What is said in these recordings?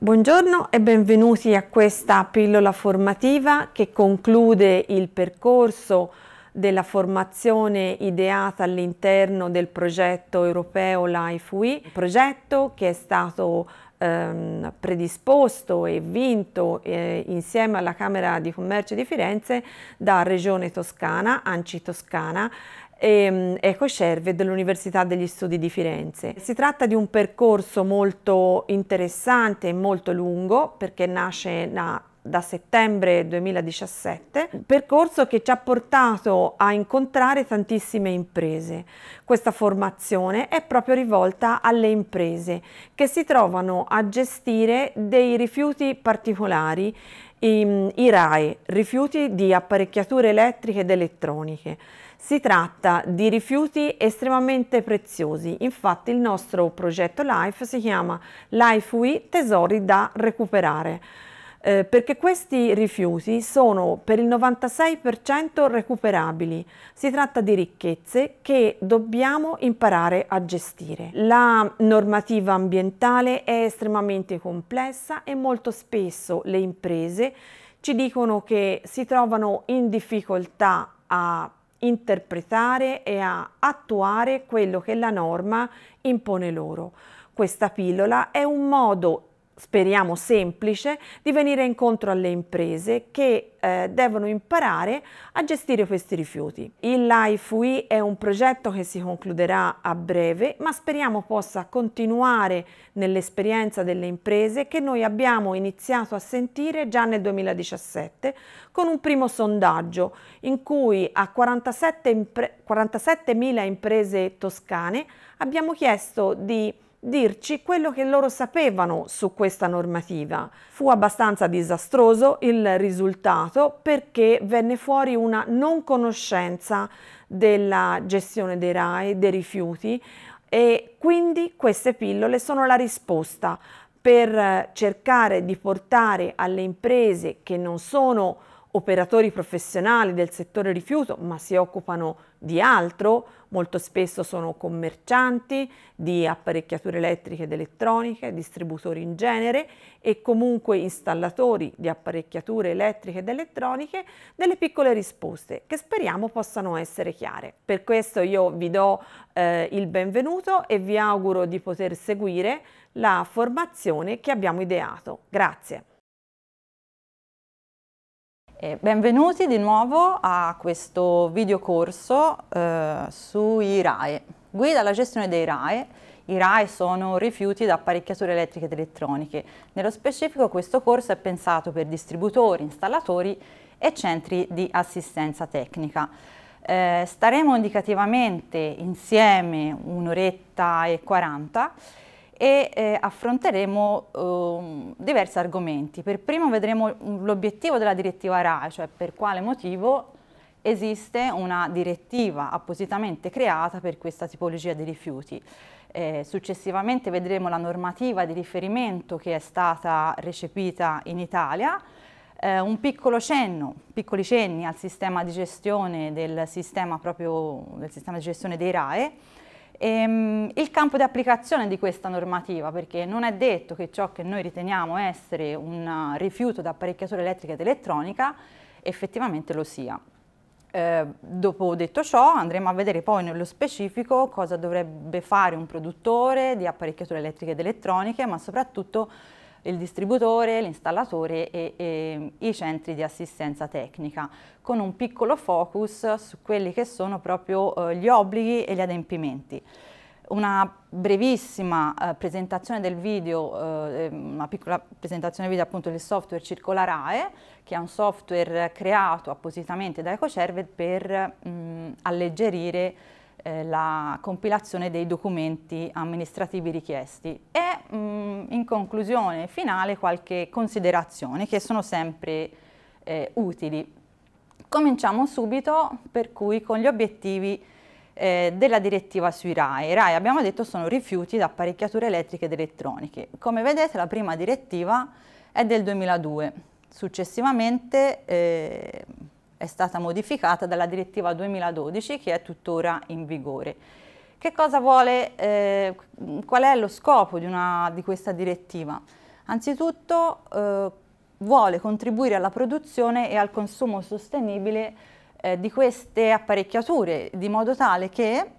Buongiorno e benvenuti a questa pillola formativa che conclude il percorso della formazione ideata all'interno del progetto europeo Life We, progetto che è stato ehm, predisposto e vinto eh, insieme alla Camera di Commercio di Firenze da Regione Toscana, Anci Toscana e ehm, EcoServe dell'Università degli Studi di Firenze. Si tratta di un percorso molto interessante e molto lungo perché nasce da, da settembre 2017, un percorso che ci ha portato a incontrare tantissime imprese. Questa formazione è proprio rivolta alle imprese che si trovano a gestire dei rifiuti particolari ehm, i RAE, rifiuti di apparecchiature elettriche ed elettroniche. Si tratta di rifiuti estremamente preziosi, infatti il nostro progetto LIFE si chiama LIFE UI Tesori da recuperare. Eh, perché questi rifiuti sono per il 96% recuperabili. Si tratta di ricchezze che dobbiamo imparare a gestire. La normativa ambientale è estremamente complessa e molto spesso le imprese ci dicono che si trovano in difficoltà a interpretare e a attuare quello che la norma impone loro. Questa pillola è un modo speriamo semplice, di venire incontro alle imprese che eh, devono imparare a gestire questi rifiuti. Il Life UI è un progetto che si concluderà a breve, ma speriamo possa continuare nell'esperienza delle imprese che noi abbiamo iniziato a sentire già nel 2017 con un primo sondaggio in cui a 47 impre imprese toscane abbiamo chiesto di dirci quello che loro sapevano su questa normativa. Fu abbastanza disastroso il risultato perché venne fuori una non conoscenza della gestione dei RAE, dei rifiuti e quindi queste pillole sono la risposta per cercare di portare alle imprese che non sono operatori professionali del settore rifiuto ma si occupano di altro molto spesso sono commercianti di apparecchiature elettriche ed elettroniche, distributori in genere e comunque installatori di apparecchiature elettriche ed elettroniche, delle piccole risposte che speriamo possano essere chiare. Per questo io vi do eh, il benvenuto e vi auguro di poter seguire la formazione che abbiamo ideato. Grazie. Eh, benvenuti di nuovo a questo videocorso eh, sui RAE, guida alla gestione dei RAE. I RAE sono rifiuti da apparecchiature elettriche ed elettroniche. Nello specifico questo corso è pensato per distributori, installatori e centri di assistenza tecnica. Eh, staremo indicativamente insieme un'oretta e 40 e eh, affronteremo eh, diversi argomenti. Per primo vedremo mm, l'obiettivo della direttiva RAE, cioè per quale motivo esiste una direttiva appositamente creata per questa tipologia di rifiuti. Eh, successivamente vedremo la normativa di riferimento che è stata recepita in Italia, eh, un piccolo cenno, piccoli cenni al sistema di gestione del sistema, proprio, del sistema di gestione dei RAE Ehm, il campo di applicazione di questa normativa, perché non è detto che ciò che noi riteniamo essere un rifiuto da apparecchiatura elettrica ed elettronica effettivamente lo sia. Eh, dopo detto ciò andremo a vedere poi nello specifico cosa dovrebbe fare un produttore di apparecchiature elettriche ed elettroniche, ma soprattutto il distributore, l'installatore e, e, i centri di assistenza tecnica, con un piccolo focus su quelli che sono proprio eh, gli obblighi e gli adempimenti. Una brevissima eh, presentazione del video, eh, ehm, una piccola presentazione video appunto del software Circolarae, che è un software creato appositamente da EcoCerved per mh, mm, alleggerire eh, la compilazione dei documenti amministrativi richiesti e mh, mm, in conclusione finale qualche considerazione che sono sempre eh, utili. Cominciamo subito per cui con gli obiettivi eh, della direttiva sui RAE. I RAE abbiamo detto sono rifiuti da apparecchiature elettriche ed elettroniche. Come vedete la prima direttiva è del 2002, successivamente eh, è stata modificata dalla direttiva 2012 che è tuttora in vigore. Che cosa vuole, eh, qual è lo scopo di, una, di questa direttiva? Anzitutto eh, vuole contribuire alla produzione e al consumo sostenibile eh, di queste apparecchiature, di modo tale che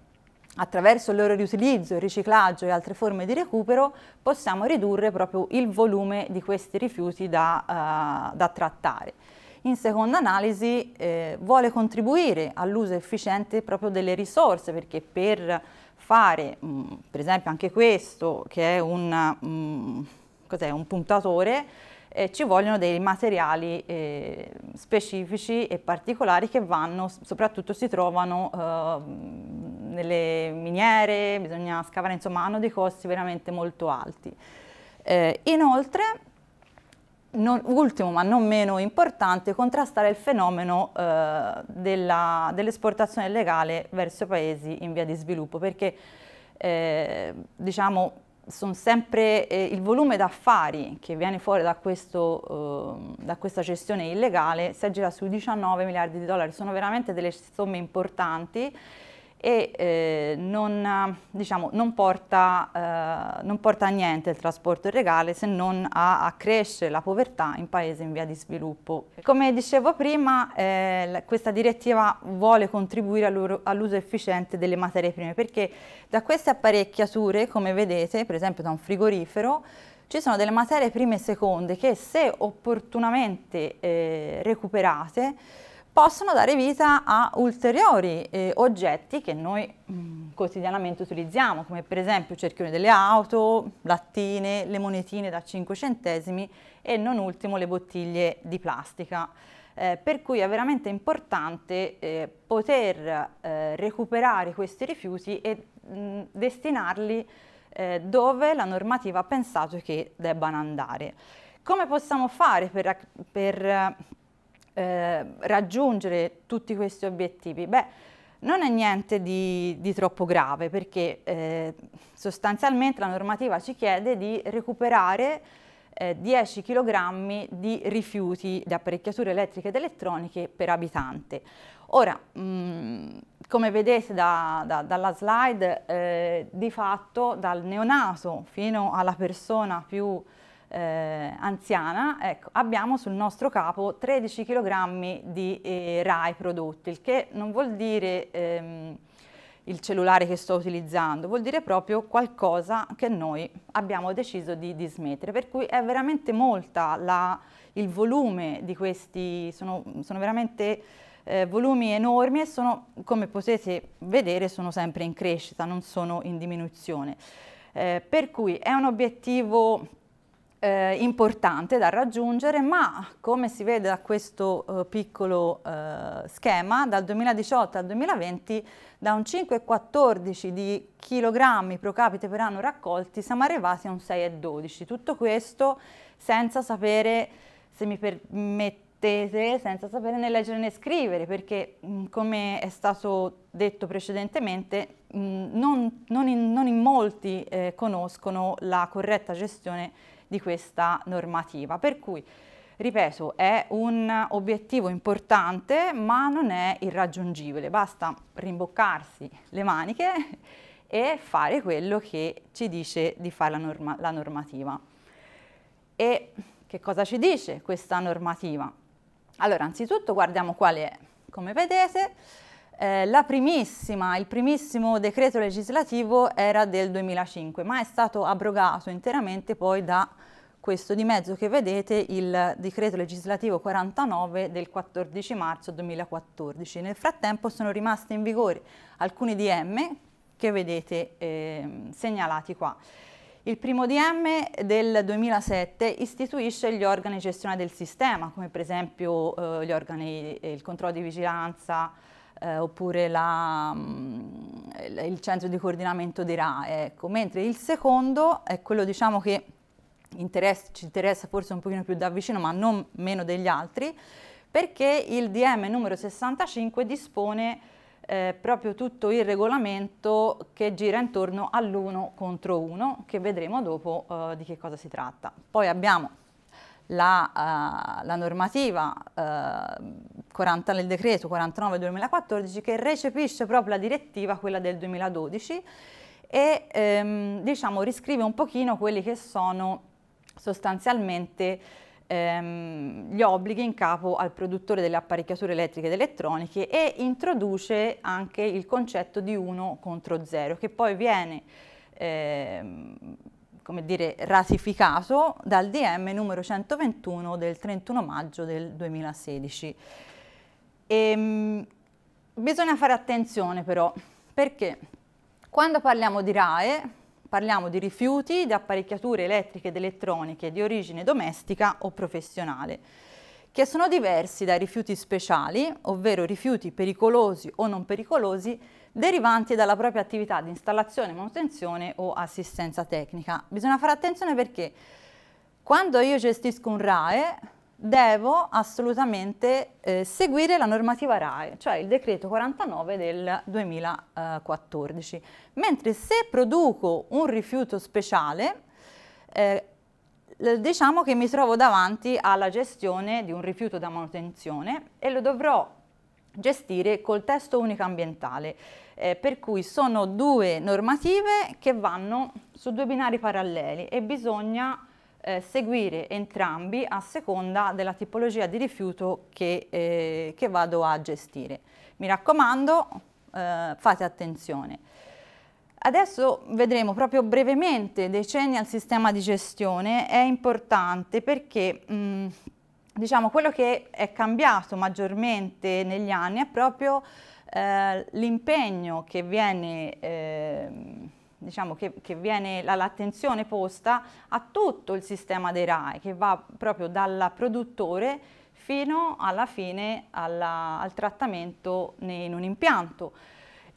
attraverso il loro riutilizzo, il riciclaggio e altre forme di recupero possiamo ridurre proprio il volume di questi rifiuti da, eh, da trattare in seconda analisi eh, vuole contribuire all'uso efficiente proprio delle risorse perché per fare mh, mm, per esempio anche questo che è una, mh, mm, un puntatore eh, ci vogliono dei materiali eh, specifici e particolari che vanno, soprattutto si trovano eh, nelle miniere, bisogna scavare, insomma hanno dei costi veramente molto alti. Eh, inoltre non, ultimo ma non meno importante, contrastare il fenomeno eh, dell'esportazione dell illegale verso paesi in via di sviluppo, perché eh, diciamo, sono sempre eh, il volume d'affari che viene fuori da, questo, eh, da, questa gestione illegale si aggira sui 19 miliardi di dollari, sono veramente delle somme importanti e eh, non, diciamo, non, porta, eh, non, porta, a niente il trasporto regale se non a, a crescere la povertà in paesi in via di sviluppo. Come dicevo prima, eh, questa direttiva vuole contribuire all'uso efficiente delle materie prime perché da queste apparecchiature, come vedete, per esempio da un frigorifero, ci sono delle materie prime seconde che se opportunamente eh, recuperate possono dare vita a ulteriori eh, oggetti che noi mh, mm, quotidianamente utilizziamo, come per esempio cerchioni delle auto, lattine, le monetine da 5 centesimi e non ultimo le bottiglie di plastica. Eh, per cui è veramente importante eh, poter eh, recuperare questi rifiuti e mh, mm, destinarli eh, dove la normativa ha pensato che debbano andare. Come possiamo fare per, per eh, raggiungere tutti questi obiettivi? Beh, non è niente di, di troppo grave perché eh, sostanzialmente la normativa ci chiede di recuperare eh, 10 kg di rifiuti di apparecchiature elettriche ed elettroniche per abitante. Ora, mh, come vedete da, da, dalla slide, eh, di fatto dal neonato fino alla persona più eh, anziana, ecco, abbiamo sul nostro capo 13 kg di eh, RAI prodotti, il che non vuol dire ehm, il cellulare che sto utilizzando, vuol dire proprio qualcosa che noi abbiamo deciso di, dismettere, per cui è veramente molta la, il volume di questi, sono, sono veramente... Eh, volumi enormi e sono, come potete vedere, sono sempre in crescita, non sono in diminuzione. Eh, per cui è un obiettivo eh, importante da raggiungere, ma come si vede da questo eh, piccolo eh, schema, dal 2018 al 2020, da un 5,14 di chilogrammi pro capite per anno raccolti, siamo arrivati a un 6,12. Tutto questo senza sapere, se mi permettete, senza sapere né leggere né scrivere perché mh, mm, come è stato detto precedentemente mh, mm, non, non, in, non, in, molti eh, conoscono la corretta gestione di questa normativa. Per cui, ripeto, è un obiettivo importante ma non è irraggiungibile, basta rimboccarsi le maniche e fare quello che ci dice di fare la, norma la normativa. E che cosa ci dice questa normativa? Allora, anzitutto guardiamo qual è. Come vedete, eh, la primissima, il primissimo decreto legislativo era del 2005, ma è stato abrogato interamente poi da questo di mezzo che vedete, il decreto legislativo 49 del 14 marzo 2014. Nel frattempo sono rimasti in vigore alcuni DM che vedete eh, segnalati qua. Il primo DM del 2007 istituisce gli organi gestionali del sistema, come per esempio eh, organi, eh, il controllo di vigilanza, eh, oppure la, mh, mm, il centro di coordinamento dei RAE, ecco. mentre il secondo è quello diciamo, che interessa, ci interessa forse un pochino più da vicino ma non meno degli altri, perché il DM numero 65 dispone eh, proprio tutto il regolamento che gira intorno all'uno contro uno, che vedremo dopo eh, di che cosa si tratta. Poi abbiamo la, uh, la normativa uh, eh, 40, nel decreto 49-2014 del che recepisce proprio la direttiva, quella del 2012 e ehm, diciamo riscrive un pochino quelli che sono sostanzialmente ehm, gli obblighi in capo al produttore delle apparecchiature elettriche ed elettroniche e introduce anche il concetto di 1 contro 0 che poi viene ehm, come dire, ratificato dal DM numero 121 del 31 maggio del 2016. E, ehm, bisogna fare attenzione però, perché quando parliamo di RAE parliamo di rifiuti, di apparecchiature elettriche ed elettroniche di origine domestica o professionale, che sono diversi dai rifiuti speciali, ovvero rifiuti pericolosi o non pericolosi, derivanti dalla propria attività di installazione, manutenzione o assistenza tecnica. Bisogna fare attenzione perché quando io gestisco un RAE devo assolutamente eh, seguire la normativa RAE, cioè il decreto 49 del 2014, mentre se produco un rifiuto speciale eh, diciamo che mi trovo davanti alla gestione di un rifiuto da manutenzione e lo dovrò gestire col testo unico ambientale, eh, per cui sono due normative che vanno su due binari paralleli e bisogna eh, seguire entrambi a seconda della tipologia di rifiuto che, eh, che vado a gestire. Mi raccomando, eh, fate attenzione. Adesso vedremo proprio brevemente decenni al sistema di gestione, è importante perché mh, mm, diciamo, quello che è cambiato maggiormente negli anni è proprio eh, l'impegno che viene, eh, diciamo, che, che viene l'attenzione posta a tutto il sistema dei RAI, che va proprio dal produttore fino alla fine alla, al trattamento in un impianto.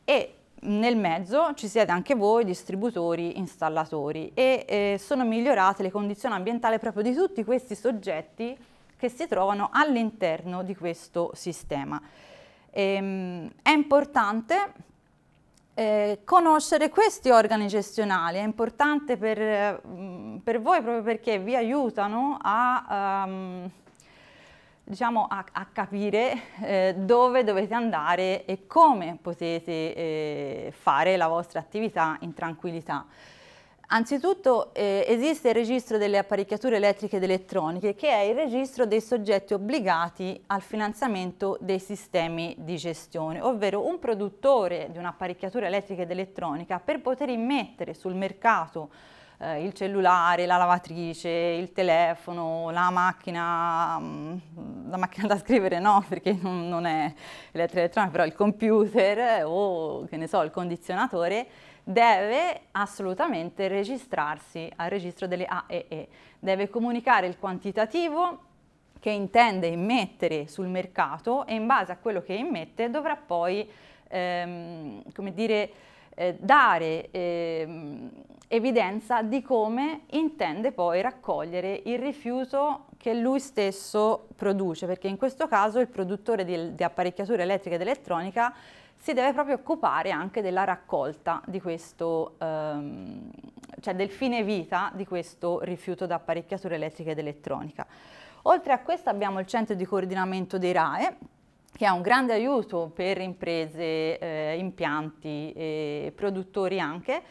E nel mezzo ci siete anche voi distributori, installatori e eh, sono migliorate le condizioni ambientali proprio di tutti questi soggetti che si trovano all'interno di questo sistema. Ehm, è importante eh, conoscere questi organi gestionali è importante per, mm, per voi proprio perché vi aiutano a, um, diciamo a, a capire eh, dove dovete andare e come potete eh, fare la vostra attività in tranquillità. Anzitutto eh, esiste il registro delle apparecchiature elettriche ed elettroniche che è il registro dei soggetti obbligati al finanziamento dei sistemi di gestione, ovvero un produttore di un'apparecchiatura elettrica ed elettronica per poter immettere sul mercato eh, il cellulare, la lavatrice, il telefono, la macchina, mm, la macchina da scrivere no perché non, non è elettronica, però il computer eh, o che ne so, il condizionatore, deve assolutamente registrarsi al registro delle AEE, deve comunicare il quantitativo che intende immettere sul mercato e in base a quello che immette dovrà poi, ehm, come dire, eh, dare ehm, evidenza di come intende poi raccogliere il rifiuto che lui stesso produce, perché in questo caso il produttore di, di apparecchiatura elettrica ed elettronica si deve proprio occupare anche della raccolta di questo, ehm, cioè del fine vita di questo rifiuto da apparecchiature elettriche ed elettronica. Oltre a questo abbiamo il centro di coordinamento dei RAE, che è un grande aiuto per imprese, eh, impianti e produttori anche,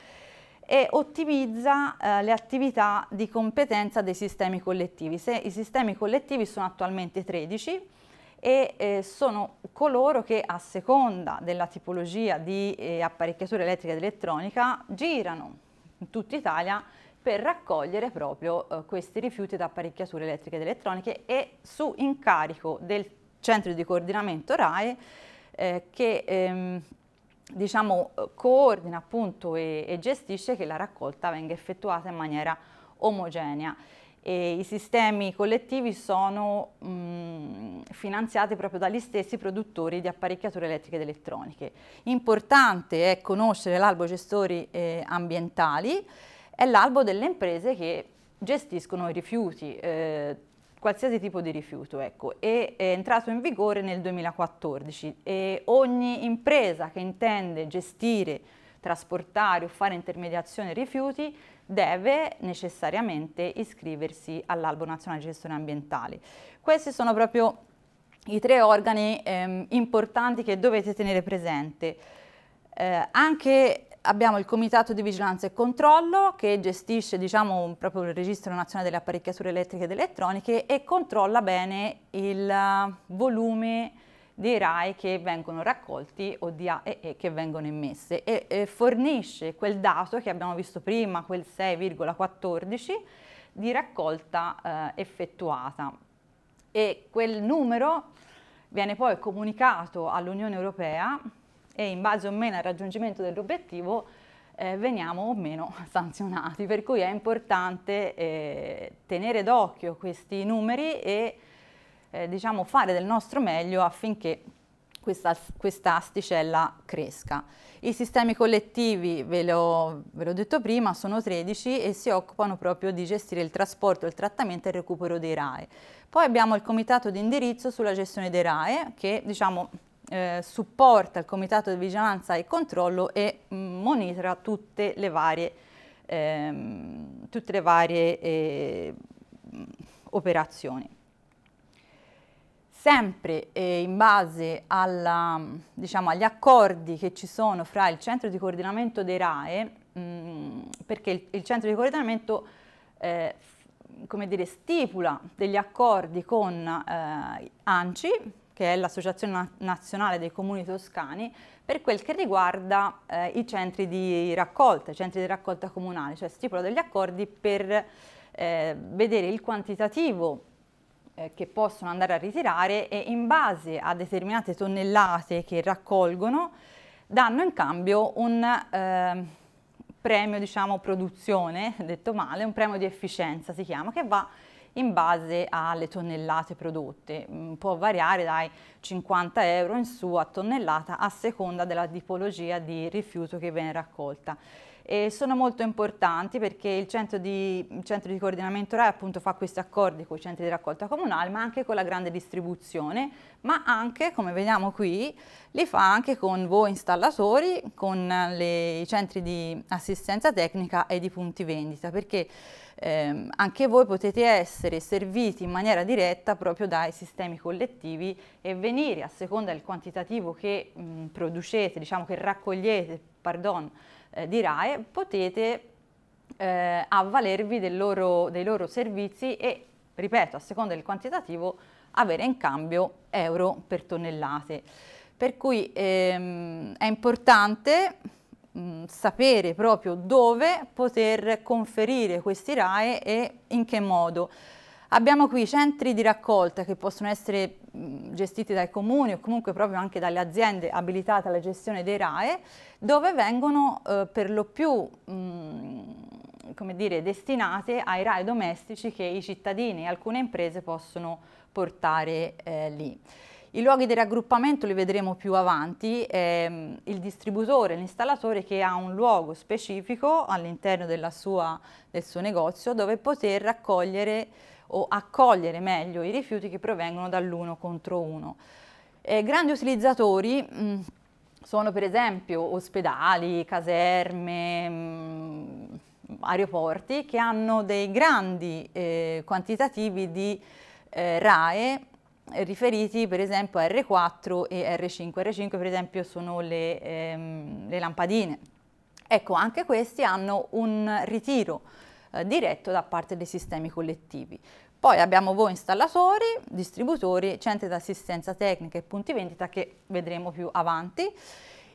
e ottimizza eh, le attività di competenza dei sistemi collettivi. Se I sistemi collettivi sono attualmente 13, e eh, sono coloro che a seconda della tipologia di eh, apparecchiatura elettrica ed elettronica girano in tutta Italia per raccogliere proprio eh, questi rifiuti da apparecchiature elettriche ed elettroniche e su incarico del centro di coordinamento RAE eh, che ehm, diciamo, coordina appunto e, e gestisce che la raccolta venga effettuata in maniera omogenea e i sistemi collettivi sono mh, finanziati proprio dagli stessi produttori di apparecchiature elettriche ed elettroniche. Importante è conoscere l'albo gestori eh, ambientali, è l'albo delle imprese che gestiscono i rifiuti, eh, qualsiasi tipo di rifiuto, ecco, e è entrato in vigore nel 2014 e ogni impresa che intende gestire trasportare o fare intermediazione rifiuti deve necessariamente iscriversi all'Albo Nazionale di Gestione Ambientale. Questi sono proprio i tre organi ehm, importanti che dovete tenere presente. Eh, anche abbiamo il Comitato di Vigilanza e Controllo che gestisce diciamo, proprio il Registro Nazionale delle Apparecchiature Elettriche ed Elettroniche e controlla bene il eh, volume dei RAE che vengono raccolti o di AEE che vengono emesse e, e fornisce quel dato che abbiamo visto prima, quel 6,14 di raccolta eh, effettuata e quel numero viene poi comunicato all'Unione Europea e in base o meno al raggiungimento dell'obiettivo eh, veniamo o meno sanzionati, per cui è importante eh, tenere d'occhio questi numeri e eh, diciamo, fare del nostro meglio affinché questa, questa, asticella cresca. I sistemi collettivi, ve l'ho detto prima, sono 13 e si occupano proprio di gestire il trasporto, il trattamento e il recupero dei RAE. Poi abbiamo il comitato di indirizzo sulla gestione dei RAE che diciamo, eh, supporta il comitato di vigilanza e controllo e mm, monitora tutte le varie, ehm, tutte le varie eh, operazioni sempre eh, in base alla, diciamo, agli accordi che ci sono fra il centro di coordinamento dei RAE, mh, mm, perché il, il, centro di coordinamento eh, come dire, stipula degli accordi con eh, ANCI, che è l'Associazione Nazionale dei Comuni Toscani, per quel che riguarda eh, i centri di raccolta, i centri di raccolta comunali, cioè stipula degli accordi per eh, vedere il quantitativo eh, che possono andare a ritirare e in base a determinate tonnellate che raccolgono danno in cambio un eh, premio, diciamo, produzione, detto male, un premio di efficienza si chiama, che va in base alle tonnellate prodotte. Mm, può variare dai 50 euro in su a tonnellata a seconda della tipologia di rifiuto che viene raccolta e sono molto importanti perché il centro di, il centro di coordinamento RAI appunto fa questi accordi con i centri di raccolta comunale ma anche con la grande distribuzione ma anche come vediamo qui li fa anche con voi installatori, con le, i centri di assistenza tecnica e di punti vendita perché eh, anche voi potete essere serviti in maniera diretta proprio dai sistemi collettivi e venire a seconda del quantitativo che mh, producete, diciamo che raccogliete, pardon, eh, di RAE, potete eh, avvalervi loro, dei loro servizi e, ripeto, a seconda del quantitativo, avere in cambio euro per tonnellate. Per cui ehm, è importante mh, mm, sapere proprio dove poter conferire questi RAE e in che modo. Abbiamo qui centri di raccolta che possono essere gestiti dai comuni o comunque proprio anche dalle aziende abilitate alla gestione dei RAE, dove vengono eh, per lo più mh, dire, destinate ai RAE domestici che i cittadini e alcune imprese possono portare eh, lì. I luoghi di raggruppamento li vedremo più avanti, ehm, il distributore, l'installatore che ha un luogo specifico all'interno del suo negozio dove poter raccogliere o accogliere meglio i rifiuti che provengono dall'uno contro uno. Eh, grandi utilizzatori mh, mm, sono per esempio ospedali, caserme, mh, mm, aeroporti che hanno dei grandi eh, quantitativi di eh, RAE eh, riferiti per esempio a R4 e R5. R5 per esempio sono le, ehm, le lampadine. Ecco, anche questi hanno un ritiro eh, diretto da parte dei sistemi collettivi. Poi abbiamo voi installatori, distributori, centri di assistenza tecnica e punti vendita che vedremo più avanti.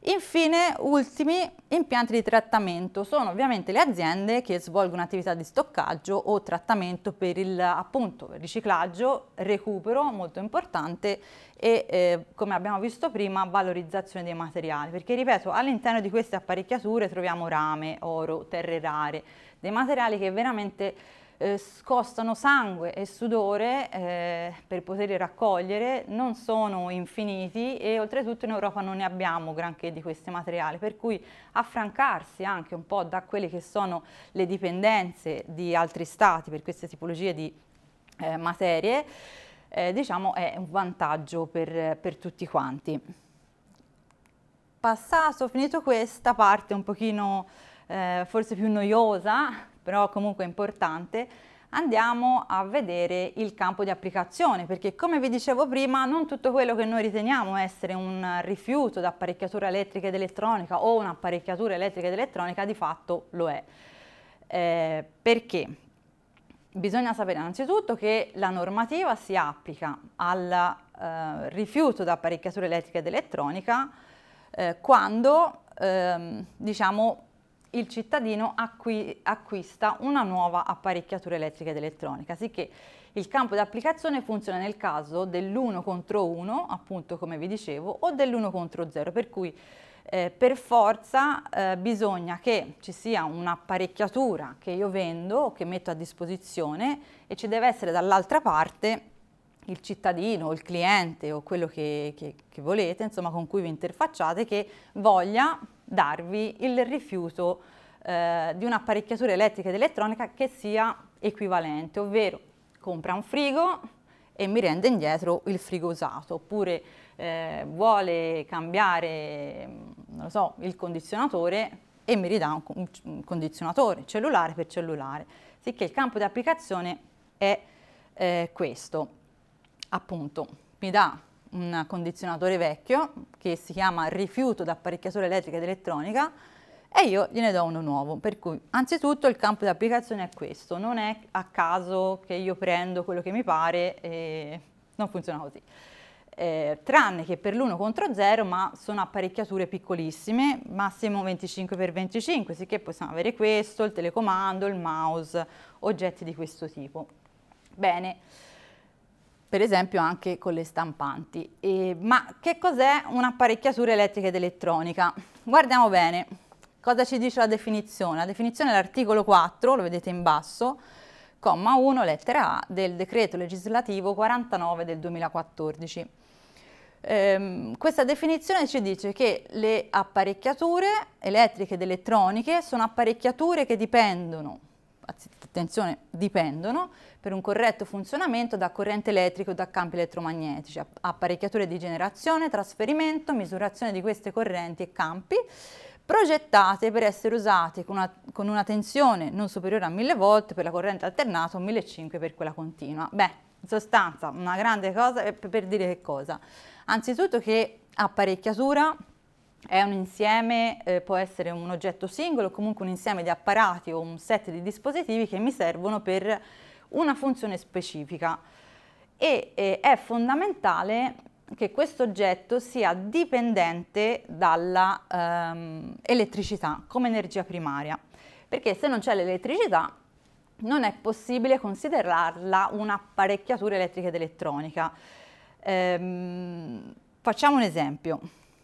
Infine, ultimi impianti di trattamento. Sono ovviamente le aziende che svolgono attività di stoccaggio o trattamento per il appunto, riciclaggio, recupero, molto importante, e eh, come abbiamo visto prima valorizzazione dei materiali. Perché ripeto, all'interno di queste apparecchiature troviamo rame, oro, terre rare, dei materiali che veramente eh, scostano sangue e sudore eh, per poterli raccogliere, non sono infiniti e oltretutto in Europa non ne abbiamo granché di questi materiali, per cui affrancarsi anche un po' da quelle che sono le dipendenze di altri stati per queste tipologie di eh, materie, eh, diciamo è un vantaggio per, per tutti quanti. Passato, finito questa parte un pochino eh, forse più noiosa però comunque importante, andiamo a vedere il campo di applicazione, perché come vi dicevo prima, non tutto quello che noi riteniamo essere un rifiuto da apparecchiatura elettrica ed elettronica o un'apparecchiatura elettrica ed elettronica di fatto lo è. Eh, perché? Bisogna sapere innanzitutto che la normativa si applica al eh, rifiuto da apparecchiatura elettrica ed elettronica eh, quando ehm, diciamo, il cittadino acqui, acquista una nuova apparecchiatura elettrica ed elettronica, sicché il campo di applicazione funziona nel caso dell'uno contro uno, appunto come vi dicevo, o dell'uno contro zero, per cui eh, per forza eh, bisogna che ci sia un'apparecchiatura che io vendo o che metto a disposizione e ci deve essere dall'altra parte il cittadino o il cliente o quello che, che, che volete, insomma con cui vi interfacciate, che voglia darvi il rifiuto eh, di un'apparecchiatura elettrica ed elettronica che sia equivalente, ovvero compra un frigo e mi rende indietro il frigo usato, oppure eh, vuole cambiare so, il condizionatore e mi ridà un, un condizionatore cellulare per cellulare. Sicché il campo di applicazione è eh, questo, appunto, mi dà un condizionatore vecchio che si chiama rifiuto d'apparecchiatura elettrica ed elettronica e io gliene do uno nuovo. Per cui, anzitutto, il campo di applicazione è questo, non è a caso che io prendo quello che mi pare e non funziona così. Eh, tranne che per l'1 contro 0, ma sono apparecchiature piccolissime, massimo 25x25, sicché possiamo avere questo, il telecomando, il mouse, oggetti di questo tipo. Bene per esempio anche con le stampanti. E, ma che cos'è un'apparecchiatura elettrica ed elettronica? Guardiamo bene, cosa ci dice la definizione? La definizione è l'articolo 4, lo vedete in basso, comma 1, lettera A, del decreto legislativo 49 del 2014. Ehm, questa definizione ci dice che le apparecchiature elettriche ed elettroniche sono apparecchiature che dipendono attenzione, dipendono per un corretto funzionamento da corrente elettrica o da campi elettromagnetici, apparecchiature di generazione, trasferimento, misurazione di queste correnti e campi, progettate per essere usate con una, con una tensione non superiore a 1000 volt per la corrente alternata o 1500 per quella continua. Beh, in sostanza, una grande cosa eh, per dire che cosa? Anzitutto che apparecchiatura è un insieme, eh, può essere un oggetto singolo, comunque un insieme di apparati o un set di dispositivi che mi servono per una funzione specifica e eh, è fondamentale che questo oggetto sia dipendente dalla ehm, elettricità come energia primaria, perché se non c'è l'elettricità non è possibile considerarla un'apparecchiatura elettrica ed elettronica. Ehm, facciamo un esempio.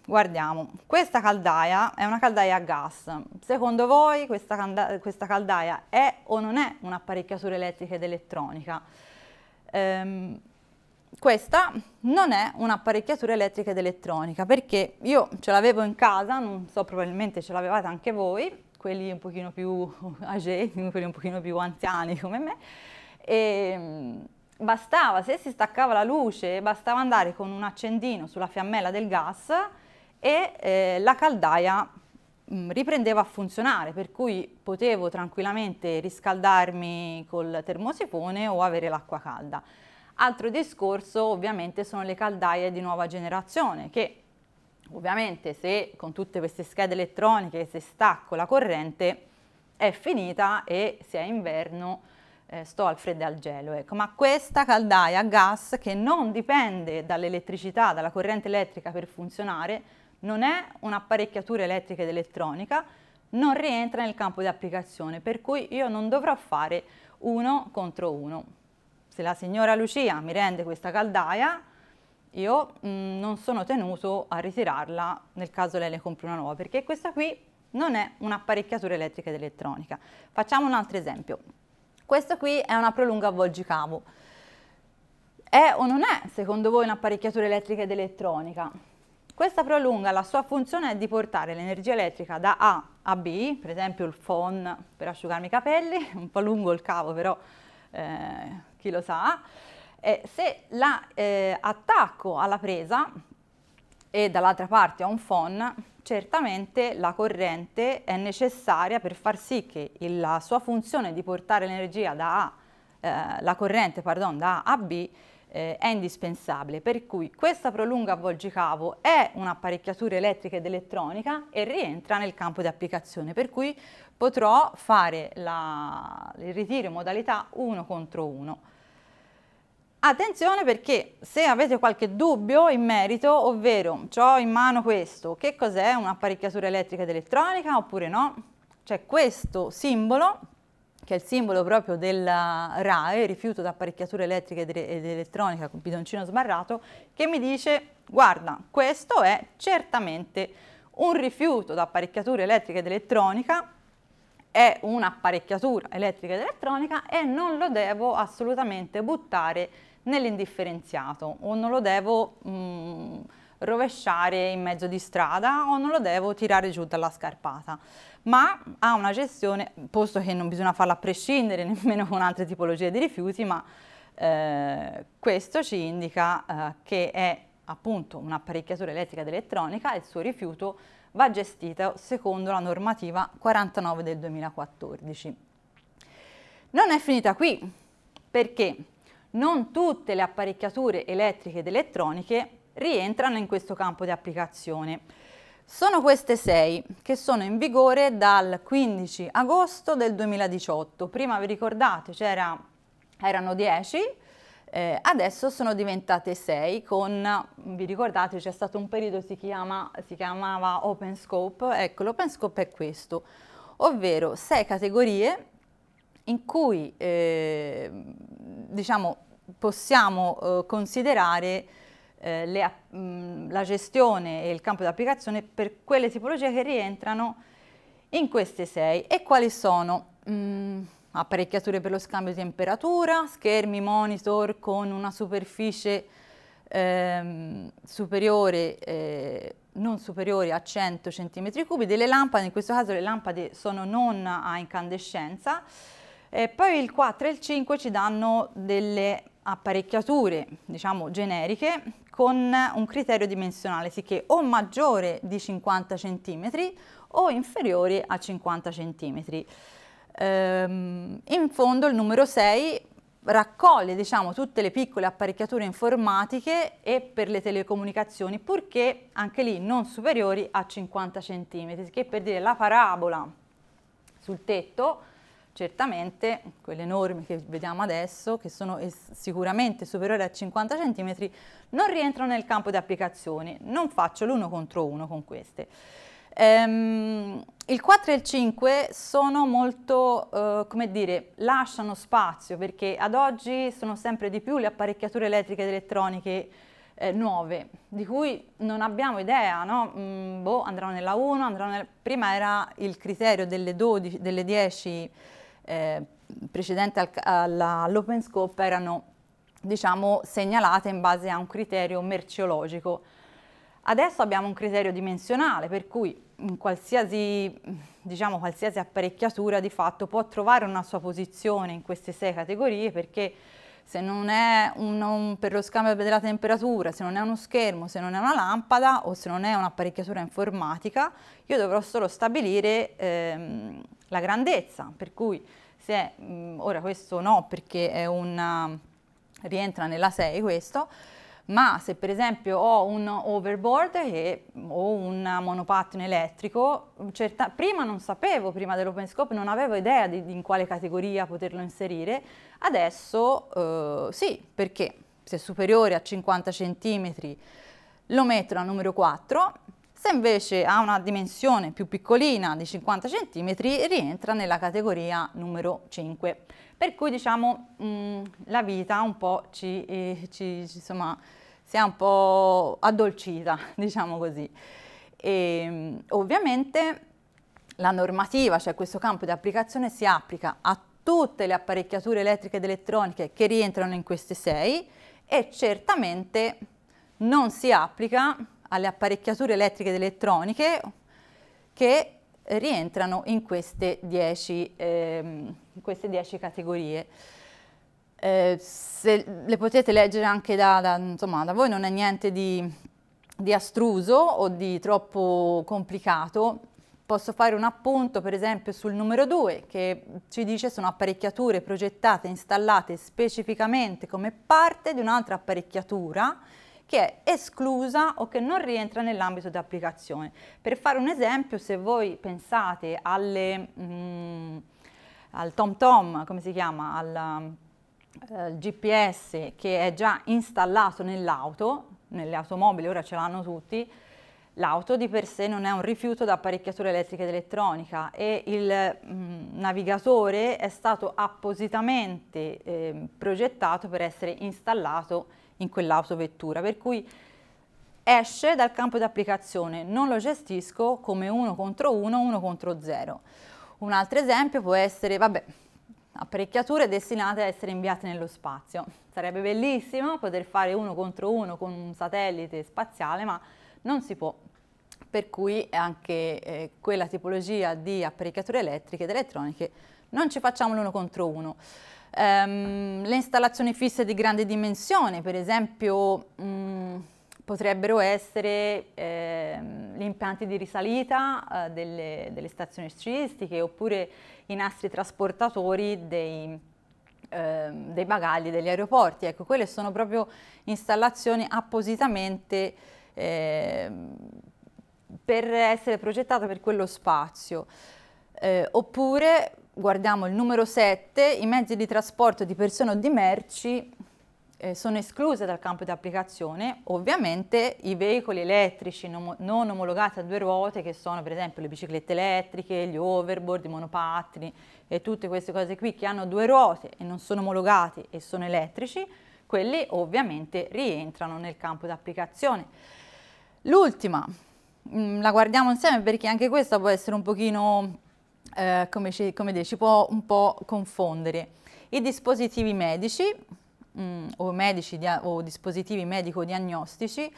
Guardiamo, questa caldaia è una caldaia a gas, secondo voi questa, calda questa caldaia è o non è un'apparecchiatura elettrica ed elettronica? Ehm, questa non è un'apparecchiatura elettrica ed elettronica perché io ce l'avevo in casa, non so probabilmente ce l'avevate anche voi, quelli un pochino più age, quelli un pochino più anziani come me, e ehm, bastava, se si staccava la luce, bastava andare con un accendino sulla fiammella del gas e eh, la caldaia mh, mm, riprendeva a funzionare, per cui potevo tranquillamente riscaldarmi col termosifone o avere l'acqua calda. Altro discorso ovviamente sono le caldaie di nuova generazione che ovviamente se con tutte queste schede elettroniche se stacco la corrente è finita e se è inverno eh, sto al freddo e al gelo. Ecco. Ma questa caldaia a gas che non dipende dall'elettricità, dalla corrente elettrica per funzionare, non è un'apparecchiatura elettrica ed elettronica, non rientra nel campo di applicazione, per cui io non dovrò fare uno contro uno. Se la signora Lucia mi rende questa caldaia, io mh, mm, non sono tenuto a ritirarla nel caso lei ne compri una nuova, perché questa qui non è un'apparecchiatura elettrica ed elettronica. Facciamo un altro esempio. Questa qui è una prolunga avvolgicavo. È o non è, secondo voi, un'apparecchiatura elettrica ed elettronica? Questa prolunga la sua funzione è di portare l'energia elettrica da A a B, per esempio il phon per asciugarmi i capelli, un po' lungo il cavo però eh, chi lo sa, e se la eh, attacco alla presa e dall'altra parte a un phon, certamente la corrente è necessaria per far sì che la sua funzione di portare l'energia da A, eh, la corrente pardon, da A a B eh, è indispensabile, per cui questa prolunga avvolgicavo è un'apparecchiatura elettrica ed elettronica e rientra nel campo di applicazione, per cui potrò fare la, il ritiro in modalità 1 contro 1. Attenzione perché se avete qualche dubbio in merito, ovvero ho in mano questo, che cos'è un'apparecchiatura elettrica ed elettronica oppure no? C'è questo simbolo che è il simbolo proprio della RAE, rifiuto da apparecchiature elettriche ed elettronica con bidoncino sbarrato, che mi dice guarda, questo è certamente un rifiuto da apparecchiature elettriche ed elettronica, è un'apparecchiatura elettrica ed elettronica e non lo devo assolutamente buttare nell'indifferenziato o non lo devo... Mh, mm, rovesciare in mezzo di strada o non lo devo tirare giù dalla scarpata. Ma ha una gestione, posto che non bisogna farla prescindere nemmeno con altre tipologie di rifiuti, ma eh, questo ci indica eh, che è appunto un'apparecchiatura elettrica ed elettronica e il suo rifiuto va gestito secondo la normativa 49 del 2014. Non è finita qui, perché non tutte le apparecchiature elettriche ed elettroniche rientrano in questo campo di applicazione. Sono queste sei che sono in vigore dal 15 agosto del 2018. Prima vi ricordate c'era, erano 10, eh, adesso sono diventate 6 con, vi ricordate c'è stato un periodo si, chiama, si chiamava Open Scope, ecco l'Open Scope è questo, ovvero 6 categorie in cui eh, diciamo, possiamo eh, considerare eh, le, mh, mm, la gestione e il campo di applicazione per quelle tipologie che rientrano in queste sei e quali sono mh, mm, apparecchiature per lo scambio di temperatura, schermi, monitor con una superficie ehm, superiore, eh, non superiore a 100 cm3, delle lampade, in questo caso le lampade sono non a incandescenza, e poi il 4 e il 5 ci danno delle apparecchiature diciamo generiche con un criterio dimensionale, sicché o maggiore di 50 cm o inferiore a 50 cm. Ehm, in fondo il numero 6 raccoglie diciamo, tutte le piccole apparecchiature informatiche e per le telecomunicazioni, purché anche lì non superiori a 50 cm, che per dire la parabola sul tetto Certamente quelle norme che vediamo adesso, che sono sicuramente superiori a 50 cm, non rientrano nel campo di applicazione, non faccio l'uno contro uno con queste. Ehm, il 4 e il 5 sono molto, eh, come dire, lasciano spazio perché ad oggi sono sempre di più le apparecchiature elettriche ed elettroniche eh, nuove, di cui non abbiamo idea, no? mm, boh, andranno nella 1, andranno nella... prima era il criterio delle, 12, delle 10 eh, precedente al, all'open scope erano diciamo, segnalate in base a un criterio merceologico. Adesso abbiamo un criterio dimensionale per cui qualsiasi, diciamo, qualsiasi apparecchiatura di fatto può trovare una sua posizione in queste sei categorie perché se non è un, un scambio della temperatura, se non è uno schermo, se non è una lampada o se non è un'apparecchiatura informatica, io dovrò solo stabilire ehm, la grandezza, per cui se, mh, mm, ora questo no perché è una, rientra nella 6 questo, ma se per esempio ho un overboard e, o un monopattino elettrico, certa, prima non sapevo, prima dell'open scope non avevo idea di, di, in quale categoria poterlo inserire, adesso eh, sì, perché se è superiore a 50 cm lo metto al numero 4, se invece ha una dimensione più piccolina di 50 cm rientra nella categoria numero 5. Per cui diciamo mh, mm, la vita un po' ci, eh, ci, insomma, si è un po' addolcita, diciamo così. E, ehm, ovviamente la normativa, cioè questo campo di applicazione, si applica a tutte le apparecchiature elettriche ed elettroniche che rientrano in queste sei e certamente non si applica alle apparecchiature elettriche ed elettroniche che rientrano in queste 10 ehm, queste 10 categorie. Eh, se le potete leggere anche da, da, insomma, da voi, non è niente di, di, astruso o di troppo complicato. Posso fare un appunto per esempio sul numero 2 che ci dice sono apparecchiature progettate e installate specificamente come parte di un'altra apparecchiatura che è esclusa o che non rientra nell'ambito di applicazione. Per fare un esempio, se voi pensate alle... Mh, mm, al TomTom, Tom, come si chiama, al, al eh, GPS che è già installato nell'auto, nelle automobili ora ce l'hanno tutti, L'auto di per sé non è un rifiuto da apparecchiatura elettrica ed elettronica e il mh, mm, navigatore è stato appositamente eh, progettato per essere installato in quell'autovettura, per cui esce dal campo di applicazione, non lo gestisco come uno contro uno, uno contro zero. Un altro esempio può essere, vabbè, apparecchiature destinate a essere inviate nello spazio. Sarebbe bellissimo poter fare uno contro uno con un satellite spaziale, ma non si può. Per cui anche eh, quella tipologia di apparecchiature elettriche ed elettroniche non ci facciamo l'uno contro uno. Um, le installazioni fisse di grande dimensione, per esempio... Um, potrebbero essere eh, gli impianti di risalita eh, delle, delle, stazioni sciistiche oppure i nastri trasportatori dei, eh, dei, bagagli degli aeroporti. Ecco, quelle sono proprio installazioni appositamente ehm, per essere progettate per quello spazio. Eh, oppure, guardiamo il numero 7, i mezzi di trasporto di persone o di merci eh, sono escluse dal campo di applicazione, ovviamente i veicoli elettrici non, omologati a due ruote, che sono per esempio le biciclette elettriche, gli overboard, i monopattini e tutte queste cose qui che hanno due ruote e non sono omologati e sono elettrici, quelli ovviamente rientrano nel campo di applicazione. L'ultima, mm, la guardiamo insieme perché anche questa può essere un pochino, eh, come, ci, come dire, ci può un po' confondere. I dispositivi medici, mh, mm, o medici dia- o dispositivi medico-diagnostici,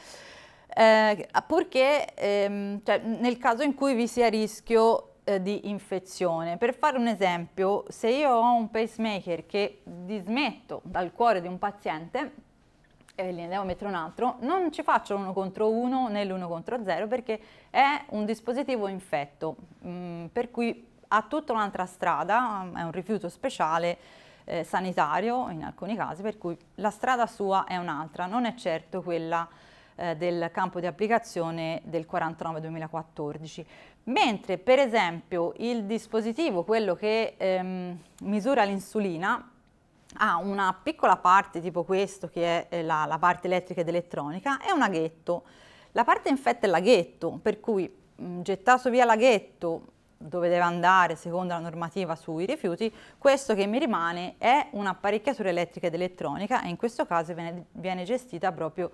eh, purché ehm, cioè, nel caso in cui vi sia rischio eh, di infezione. Per fare un esempio, se io ho un pacemaker che dismetto dal cuore di un paziente, e ne devo mettere un altro, non ci faccio l'uno contro uno né l'uno contro zero perché è un dispositivo infetto, mh, mm, per cui ha tutta un'altra strada, è un rifiuto speciale eh, sanitario in alcuni casi, per cui la strada sua è un'altra, non è certo quella eh, del campo di applicazione del 49-2014. Mentre per esempio il dispositivo, quello che ehm, misura l'insulina, ha una piccola parte tipo questo che è eh, la, la parte elettrica ed elettronica e un laghetto. La parte infetta è laghetto, per cui mh, gettato via laghetto dove deve andare secondo la normativa sui rifiuti, questo che mi rimane è un'apparecchiatura elettrica ed elettronica e in questo caso viene, viene gestita proprio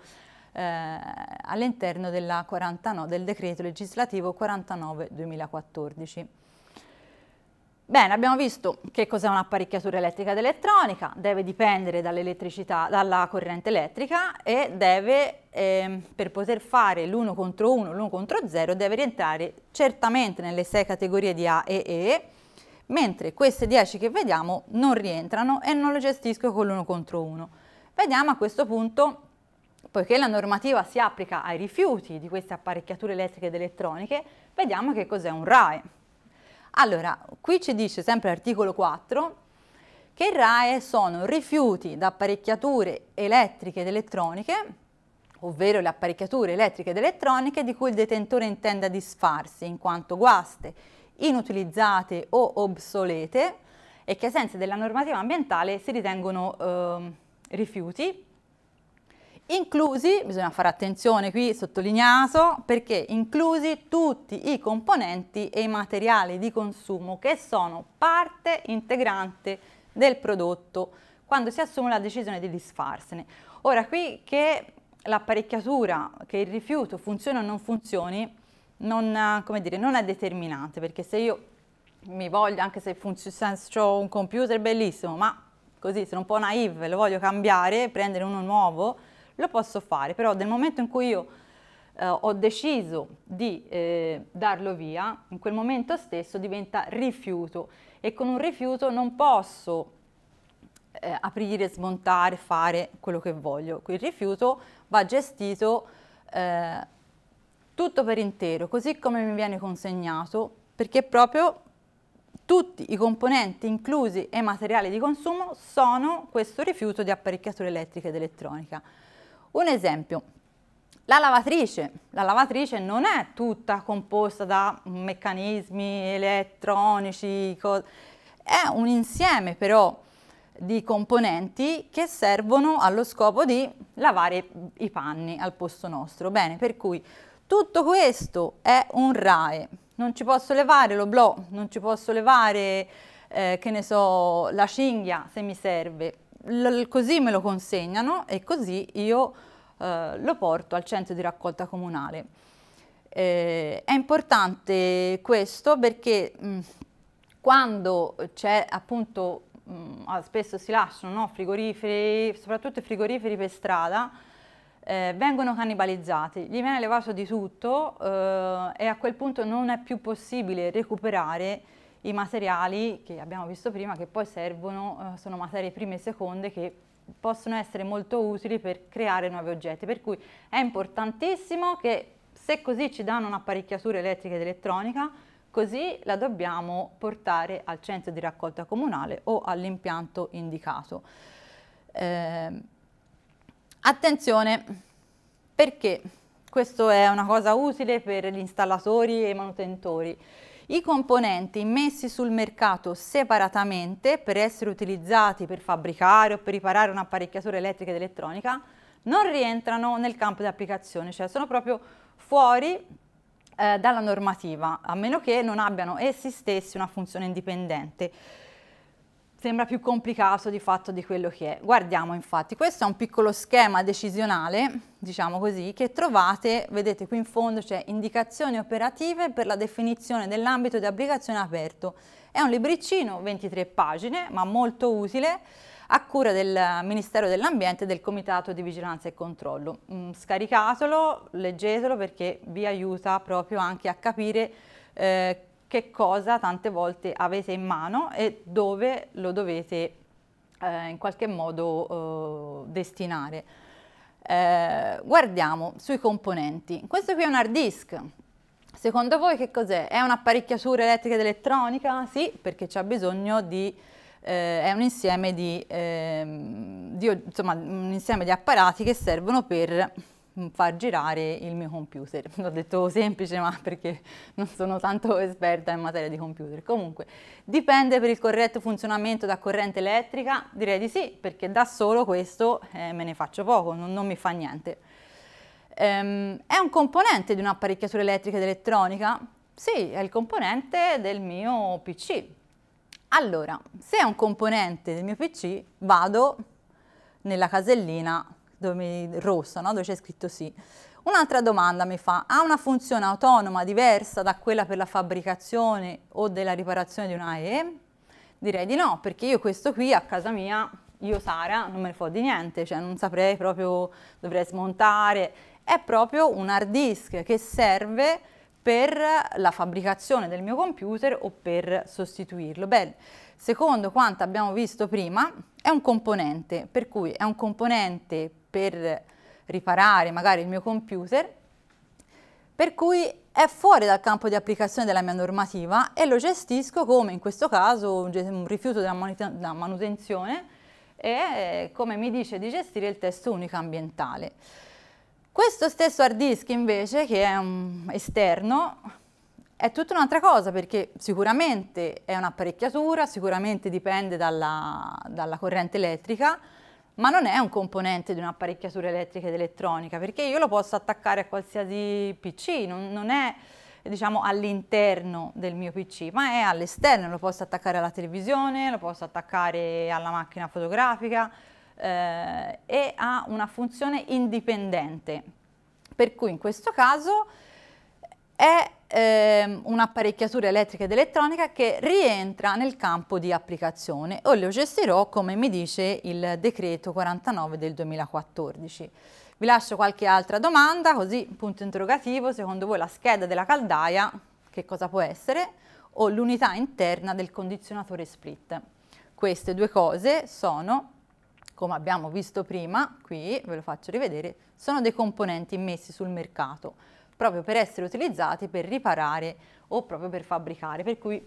eh, all'interno del decreto legislativo 49-2014. Bene, abbiamo visto che cos'è un'apparecchiatura elettrica ed elettronica, deve dipendere dall'elettricità, dalla corrente elettrica e deve, eh, per poter fare l'1 contro 1, l'1 contro 0, deve rientrare certamente nelle 6 categorie di A e E, mentre queste 10 che vediamo non rientrano e non lo gestisco con l'1 contro 1. Vediamo a questo punto, poiché la normativa si applica ai rifiuti di queste apparecchiature elettriche ed elettroniche, vediamo che cos'è un RAE. Allora, qui ci dice sempre l'articolo 4 che i RAE sono rifiuti da apparecchiature elettriche ed elettroniche, ovvero le apparecchiature elettriche ed elettroniche di cui il detentore intenda disfarsi in quanto guaste, inutilizzate o obsolete e che a sensi della normativa ambientale si ritengono eh, rifiuti inclusi, bisogna fare attenzione qui sottolineato, perché inclusi tutti i componenti e i materiali di consumo che sono parte integrante del prodotto quando si assume la decisione di disfarsene. Ora qui che l'apparecchiatura, che il rifiuto funzioni o non funzioni, non, dire, non è determinante, perché se io mi voglio, anche se, se ho un computer bellissimo, ma così sono un po' naive, lo voglio cambiare, prendere uno nuovo, lo posso fare, però nel momento in cui io eh, ho deciso di eh, darlo via, in quel momento stesso diventa rifiuto e con un rifiuto non posso eh, aprire, smontare, fare quello che voglio. Il rifiuto va gestito eh, tutto per intero, così come mi viene consegnato, perché proprio tutti i componenti, inclusi e materiali di consumo, sono questo rifiuto di apparecchiature elettriche ed elettronica. Un esempio, la lavatrice. La lavatrice non è tutta composta da meccanismi elettronici, è un insieme però di componenti che servono allo scopo di lavare i panni al posto nostro. Bene, per cui tutto questo è un RAE. Non ci posso levare lo blò, non ci posso levare, eh, che ne so, la cinghia se mi serve, così me lo consegnano e così io eh, lo porto al centro di raccolta comunale. Eh, è importante questo perché mh, mm, quando c'è appunto mh, mm, ah, spesso si lasciano no, frigoriferi, soprattutto i frigoriferi per strada, eh, vengono cannibalizzati, gli viene levato di tutto eh, e a quel punto non è più possibile recuperare i materiali che abbiamo visto prima che poi servono, eh, sono materie prime e seconde che possono essere molto utili per creare nuovi oggetti, per cui è importantissimo che se così ci danno un'apparecchiatura elettrica ed elettronica, così la dobbiamo portare al centro di raccolta comunale o all'impianto indicato. Eh, attenzione, perché questa è una cosa utile per gli installatori e i manutentori. I componenti messi sul mercato separatamente per essere utilizzati per fabbricare o per riparare un'apparecchiatura elettrica ed elettronica non rientrano nel campo di applicazione, cioè sono proprio fuori eh, dalla normativa, a meno che non abbiano essi stessi una funzione indipendente sembra più complicato di fatto di quello che è. Guardiamo infatti, questo è un piccolo schema decisionale, diciamo così, che trovate, vedete qui in fondo c'è indicazioni operative per la definizione dell'ambito di applicazione aperto. È un libriccino, 23 pagine, ma molto utile, a cura del Ministero dell'Ambiente e del Comitato di Vigilanza e Controllo. Mm, scaricatelo, leggetelo perché vi aiuta proprio anche a capire eh, che cosa tante volte avete in mano e dove lo dovete eh, in qualche modo eh, destinare. Eh, guardiamo sui componenti. Questo qui è un hard disk. Secondo voi che cos'è? È un'apparecchiatura elettrica ed elettronica? Sì, perché c'è bisogno di... Eh, è un insieme di, ehm, di, insomma, un insieme di apparati che servono per Mm, far girare il mio computer. L'ho detto semplice ma perché non sono tanto esperta in materia di computer. Comunque dipende per il corretto funzionamento da corrente elettrica, direi di sì perché da solo questo eh, me ne faccio poco, non, non mi fa niente. Ehm, è un componente di un'apparecchiatura elettrica ed elettronica? Sì, è il componente del mio PC. Allora, se è un componente del mio PC vado nella casellina dove mi, rosso, no? dove c'è scritto sì. Un'altra domanda mi fa, ha una funzione autonoma diversa da quella per la fabbricazione o della riparazione di un AE? Direi di no, perché io questo qui a casa mia, io Sara, non me ne fo di niente, cioè non saprei proprio, dovrei smontare, è proprio un hard disk che serve per la fabbricazione del mio computer o per sostituirlo. Bene, secondo quanto abbiamo visto prima, è un componente, per cui è un componente per riparare magari il mio computer, per cui è fuori dal campo di applicazione della mia normativa e lo gestisco come in questo caso un rifiuto della manutenzione e come mi dice di gestire il testo unico ambientale. Questo stesso hard disk invece, che è esterno, è tutta un'altra cosa perché sicuramente è un'apparecchiatura, sicuramente dipende dalla, dalla corrente elettrica, ma non è un componente di un'apparecchiatura elettrica ed elettronica, perché io lo posso attaccare a qualsiasi PC, non, non è diciamo, all'interno del mio PC, ma è all'esterno, lo posso attaccare alla televisione, lo posso attaccare alla macchina fotografica eh, e ha una funzione indipendente. Per cui in questo caso è ehm, un'apparecchiatura elettrica ed elettronica che rientra nel campo di applicazione o lo gestirò come mi dice il decreto 49 del 2014. Vi lascio qualche altra domanda, così punto interrogativo, secondo voi la scheda della caldaia che cosa può essere o l'unità interna del condizionatore split. Queste due cose sono, come abbiamo visto prima, qui ve lo faccio rivedere, sono dei componenti immessi sul mercato proprio per essere utilizzati per riparare o proprio per fabbricare. Per cui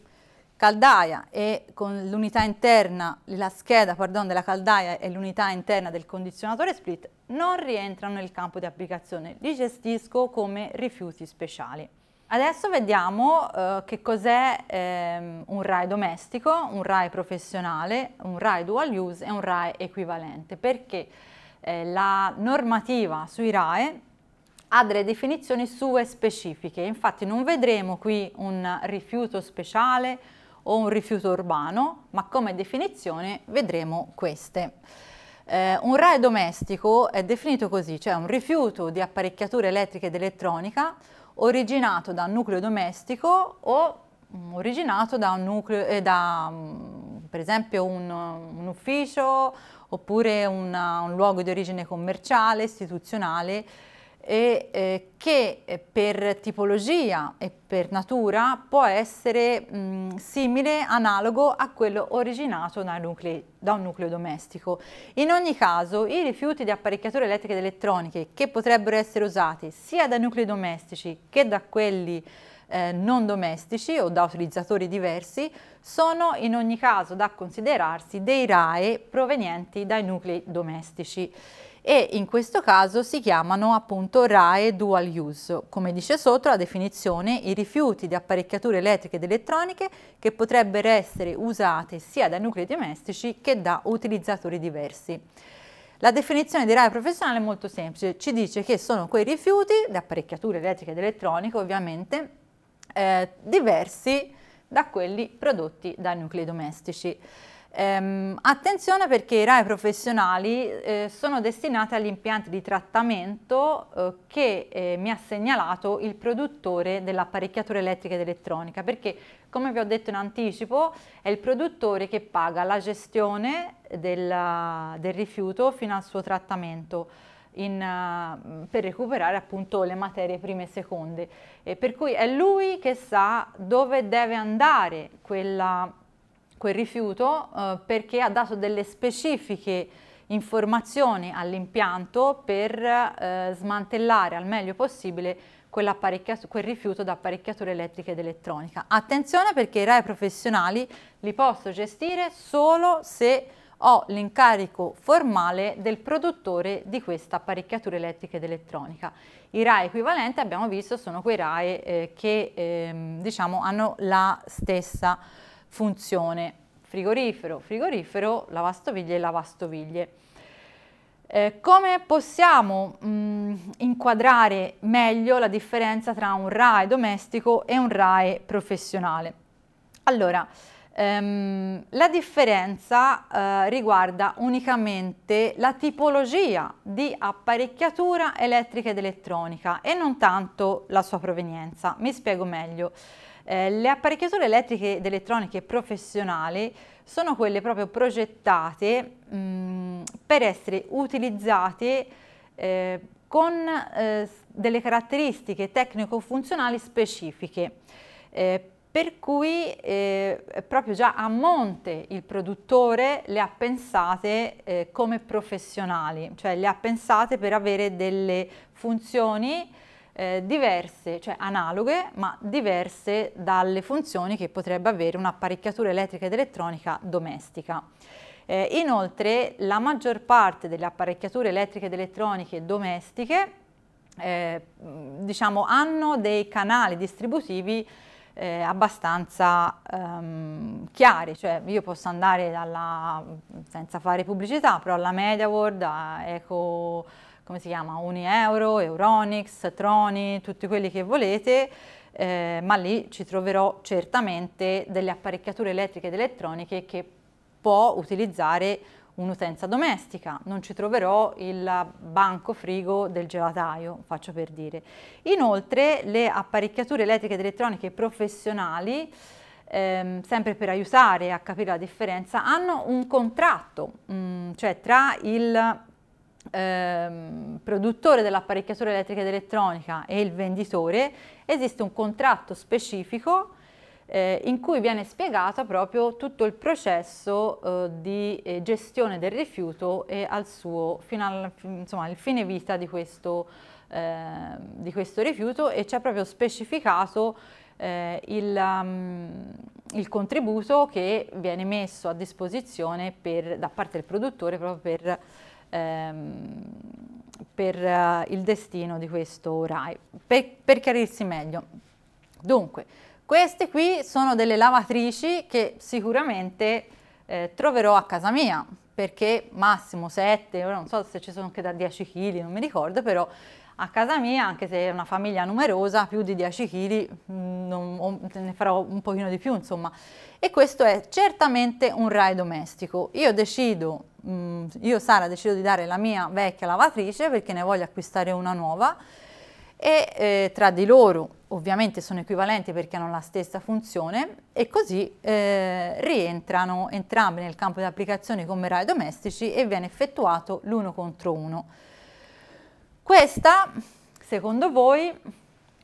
caldaia e con l'unità interna, la scheda pardon, della caldaia e l'unità interna del condizionatore split non rientrano nel campo di applicazione, li gestisco come rifiuti speciali. Adesso vediamo eh, che cos'è ehm, un RAE domestico, un RAE professionale, un RAE dual use e un RAE equivalente, perché eh, la normativa sui RAE ha delle definizioni sue specifiche, infatti non vedremo qui un rifiuto speciale o un rifiuto urbano, ma come definizione vedremo queste. Eh, un RAE domestico è definito così, cioè un rifiuto di apparecchiature elettriche ed elettronica originato da un nucleo domestico o mm, originato da, un nucleo, eh, da mm, per esempio un, un ufficio oppure una, un luogo di origine commerciale, istituzionale, e eh, che eh, per tipologia e per natura può essere mh, mm, simile, analogo a quello originato da, nuclei, da, un nucleo domestico. In ogni caso i rifiuti di apparecchiature elettriche ed elettroniche che potrebbero essere usati sia da nuclei domestici che da quelli eh, non domestici o da utilizzatori diversi sono in ogni caso da considerarsi dei RAE provenienti dai nuclei domestici e in questo caso si chiamano appunto RAE dual use. Come dice sotto la definizione, i rifiuti di apparecchiature elettriche ed elettroniche che potrebbero essere usate sia da nuclei domestici che da utilizzatori diversi. La definizione di RAE professionale è molto semplice, ci dice che sono quei rifiuti di apparecchiature elettriche ed elettroniche ovviamente eh, diversi da quelli prodotti da nuclei domestici. Ehm, attenzione perché i RAE professionali eh, sono destinati agli impianti di trattamento eh, che eh, mi ha segnalato il produttore dell'apparecchiatura elettrica ed elettronica perché come vi ho detto in anticipo è il produttore che paga la gestione della, del rifiuto fino al suo trattamento. In, uh, per recuperare appunto le materie prime e seconde. E per cui è lui che sa dove deve andare quella quel rifiuto eh, perché ha dato delle specifiche informazioni all'impianto per eh, smantellare al meglio possibile quel rifiuto da apparecchiature elettriche ed elettronica. Attenzione perché i RAE professionali li posso gestire solo se ho l'incarico formale del produttore di questa apparecchiatura elettrica ed elettronica. I RAE equivalenti abbiamo visto sono quei RAE eh, che ehm, diciamo, hanno la stessa funzione frigorifero, frigorifero, lavastoviglie e lavastoviglie. Eh, come possiamo mh, mm, inquadrare meglio la differenza tra un RAE domestico e un RAE professionale? Allora, ehm, la differenza eh, riguarda unicamente la tipologia di apparecchiatura elettrica ed elettronica e non tanto la sua provenienza. Mi spiego meglio. Eh, le apparecchiature elettriche ed elettroniche professionali sono quelle proprio progettate mh, mm, per essere utilizzate eh, con eh, delle caratteristiche tecnico-funzionali specifiche, eh, per cui eh, proprio già a monte il produttore le ha pensate eh, come professionali, cioè le ha pensate per avere delle funzioni eh, diverse, cioè analoghe, ma diverse dalle funzioni che potrebbe avere un'apparecchiatura elettrica ed elettronica domestica. Eh, inoltre la maggior parte delle apparecchiature elettriche ed elettroniche domestiche eh, diciamo, hanno dei canali distributivi eh, abbastanza ehm, chiari, cioè io posso andare dalla, senza fare pubblicità, però alla MediaWorld, a Eco come si chiama, Unieuro, Euronix, Troni, tutti quelli che volete, eh, ma lì ci troverò certamente delle apparecchiature elettriche ed elettroniche che può utilizzare un'utenza domestica, non ci troverò il banco frigo del gelataio, faccio per dire. Inoltre le apparecchiature elettriche ed elettroniche professionali, ehm, sempre per aiutare a capire la differenza, hanno un contratto, mh, mm, cioè tra il ehm, produttore dell'apparecchiatura elettrica ed elettronica e il venditore, esiste un contratto specifico eh, in cui viene spiegato proprio tutto il processo eh, di eh, gestione del rifiuto e al suo, fino al, insomma, il fine vita di questo, ehm, di questo rifiuto e c'è proprio specificato eh, il, um, il, contributo che viene messo a disposizione per, da parte del produttore proprio per ehm, per uh, il destino di questo RAI. Per, per chiarirsi meglio, dunque, queste qui sono delle lavatrici che sicuramente eh, troverò a casa mia, perché massimo 7, non so se ci sono anche da 10 kg, non mi ricordo, però a casa mia, anche se è una famiglia numerosa, più di 10 kg, mm, non, ne farò un pochino di più insomma. E questo è certamente un RAI domestico. Io decido, mm, io Sara decido di dare la mia vecchia lavatrice perché ne voglio acquistare una nuova e eh, tra di loro ovviamente sono equivalenti perché hanno la stessa funzione e così eh, rientrano entrambi nel campo di applicazione come RAI domestici e viene effettuato l'uno contro uno. Questa, secondo voi,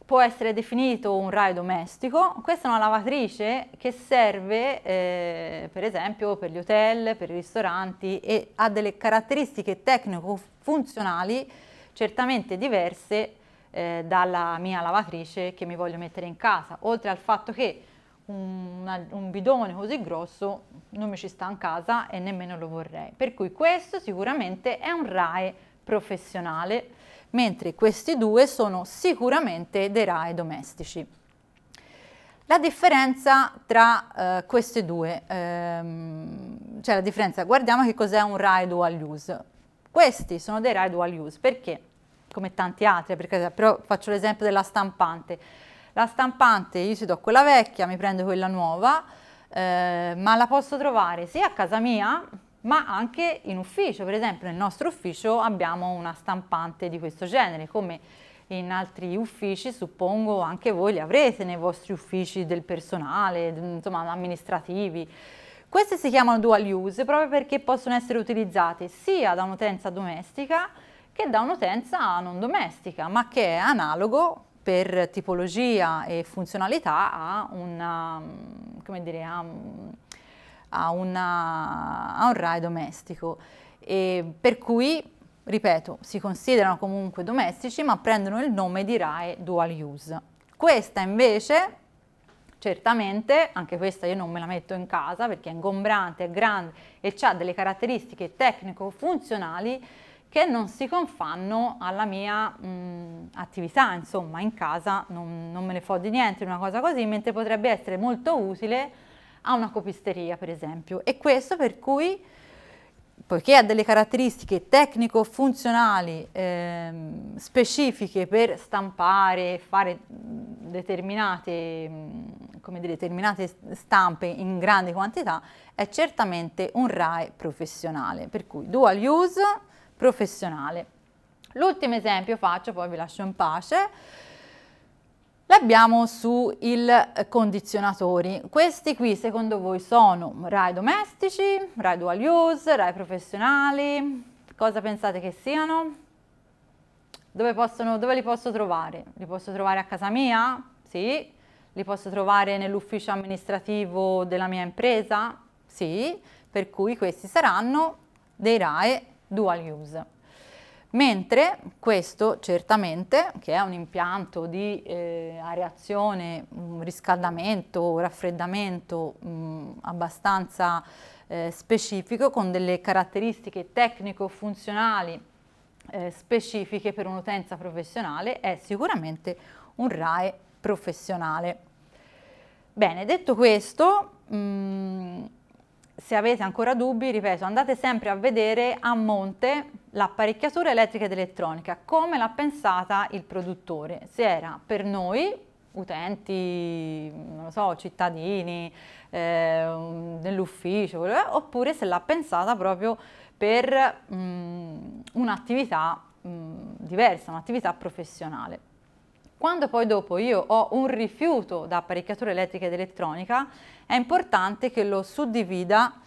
può essere definito un RAI domestico. Questa è una lavatrice che serve eh, per esempio per gli hotel, per i ristoranti e ha delle caratteristiche tecnico-funzionali certamente diverse eh, dalla mia lavatrice che mi voglio mettere in casa, oltre al fatto che un, un bidone così grosso non mi ci sta in casa e nemmeno lo vorrei. Per cui questo sicuramente è un RAE professionale mentre questi due sono sicuramente dei rai domestici. La differenza tra eh, queste due, ehm, cioè la differenza, guardiamo che cos'è un rai dual use. Questi sono dei rai dual use perché, come tanti altri, perché, però faccio l'esempio della stampante. La stampante io ti do quella vecchia, mi prendo quella nuova, eh, ma la posso trovare sia a casa mia, ma anche in ufficio, per esempio nel nostro ufficio abbiamo una stampante di questo genere, come in altri uffici suppongo anche voi li avrete nei vostri uffici del personale, insomma amministrativi. Queste si chiamano dual use proprio perché possono essere utilizzate sia da un'utenza domestica che da un'utenza non domestica, ma che è analogo per tipologia e funzionalità a una, come dire, a a, una, a un RAE domestico. E per cui, ripeto, si considerano comunque domestici ma prendono il nome di RAE dual use. Questa invece, certamente, anche questa io non me la metto in casa perché è ingombrante, è grande e ha delle caratteristiche tecnico-funzionali che non si confanno alla mia mh, attività, insomma in casa non, non me ne fo di niente una cosa così, mentre potrebbe essere molto utile ha una copisteria per esempio e questo per cui poiché ha delle caratteristiche tecnico-funzionali eh, specifiche per stampare e fare determinate, dire, determinate, stampe in grande quantità, è certamente un RAE professionale, per cui dual use professionale. L'ultimo esempio faccio, poi vi lascio in pace, L'abbiamo su il condizionatori. Questi qui secondo voi sono RAI domestici, RAI dual use, RAI professionali? Cosa pensate che siano? Dove, possono, dove li posso trovare? Li posso trovare a casa mia? Sì. Li posso trovare nell'ufficio amministrativo della mia impresa? Sì. Per cui questi saranno dei RAE dual use. Mentre questo certamente, che è un impianto di eh, areazione, riscaldamento, raffreddamento mh, mm, abbastanza eh, specifico, con delle caratteristiche tecnico-funzionali eh, specifiche per un'utenza professionale, è sicuramente un RAE professionale. Bene, detto questo, mh, mm, se avete ancora dubbi, ripeto, andate sempre a vedere a monte l'apparecchiatura elettrica ed elettronica, come l'ha pensata il produttore, se era per noi, utenti, non so, cittadini, eh, nell'ufficio, oppure se l'ha pensata proprio per mm, un'attività mm, diversa, un'attività professionale. Quando poi dopo io ho un rifiuto da apparecchiatura elettrica ed elettronica, è importante che lo suddivida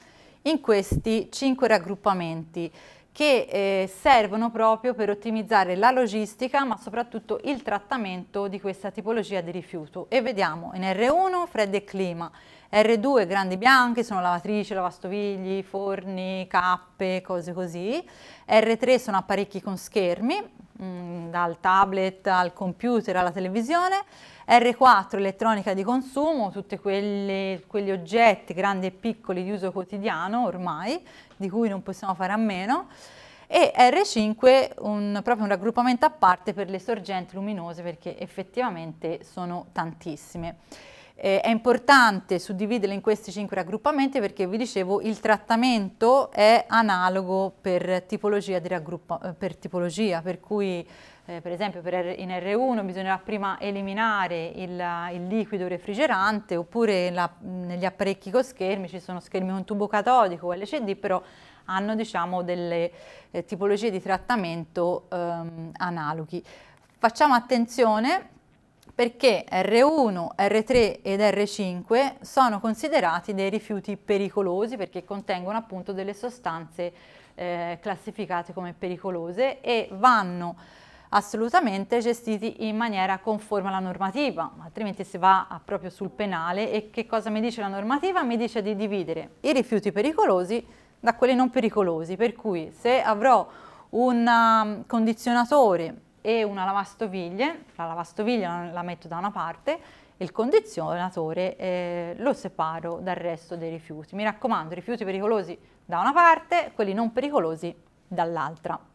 in questi 5 raggruppamenti che eh, servono proprio per ottimizzare la logistica ma soprattutto il trattamento di questa tipologia di rifiuto e vediamo in R1 freddo e clima, R2 grandi bianchi sono lavatrici, lavastovigli, forni, cappe, cose così, R3 sono apparecchi con schermi, Mm, dal tablet al computer alla televisione, R4 elettronica di consumo, tutti quegli oggetti grandi e piccoli di uso quotidiano ormai, di cui non possiamo fare a meno, e R5 un, proprio un raggruppamento a parte per le sorgenti luminose perché effettivamente sono tantissime. Eh, è importante suddividerle in questi cinque raggruppamenti perché vi dicevo il trattamento è analogo per tipologia di eh, per tipologia, per cui eh, per esempio per, in R1 bisognerà prima eliminare il, il liquido refrigerante oppure la, negli apparecchi con schermi ci sono schermi con tubo catodico LCD però hanno diciamo, delle eh, tipologie di trattamento ehm, analoghi. Facciamo attenzione perché R1, R3 ed R5 sono considerati dei rifiuti pericolosi perché contengono appunto delle sostanze eh, classificate come pericolose e vanno assolutamente gestiti in maniera conforme alla normativa, altrimenti si va proprio sul penale e che cosa mi dice la normativa? Mi dice di dividere i rifiuti pericolosi da quelli non pericolosi, per cui se avrò un um, condizionatore e una lavastoviglie, la lavastoviglie la metto da una parte e il condizionatore eh, lo separo dal resto dei rifiuti. Mi raccomando, rifiuti pericolosi da una parte, quelli non pericolosi dall'altra.